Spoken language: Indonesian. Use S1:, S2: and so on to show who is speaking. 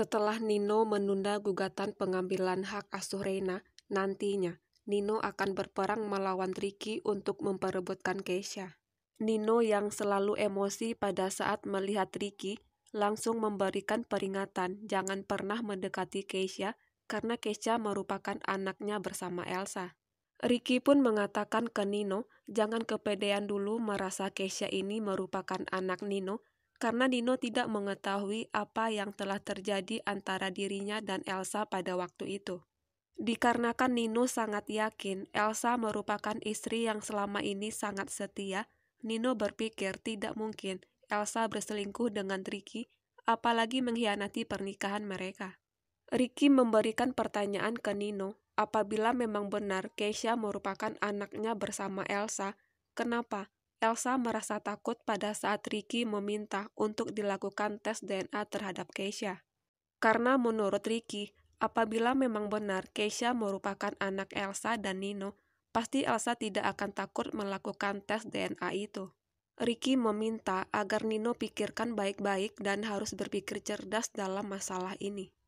S1: Setelah Nino menunda gugatan pengambilan hak asuh Reina, nantinya Nino akan berperang melawan Ricky untuk memperebutkan Keisha. Nino yang selalu emosi pada saat melihat Ricky langsung memberikan peringatan jangan pernah mendekati Keisha karena Keisha merupakan anaknya bersama Elsa. Ricky pun mengatakan ke Nino, jangan kepedean dulu merasa Keisha ini merupakan anak Nino karena Nino tidak mengetahui apa yang telah terjadi antara dirinya dan Elsa pada waktu itu. Dikarenakan Nino sangat yakin Elsa merupakan istri yang selama ini sangat setia, Nino berpikir tidak mungkin Elsa berselingkuh dengan Ricky, apalagi mengkhianati pernikahan mereka. Ricky memberikan pertanyaan ke Nino, apabila memang benar Keisha merupakan anaknya bersama Elsa, kenapa Elsa merasa takut pada saat Ricky meminta untuk dilakukan tes DNA terhadap Keisha. Karena menurut Ricky, apabila memang benar Keisha merupakan anak Elsa dan Nino, pasti Elsa tidak akan takut melakukan tes DNA itu. Ricky meminta agar Nino pikirkan baik-baik dan harus berpikir cerdas dalam masalah ini.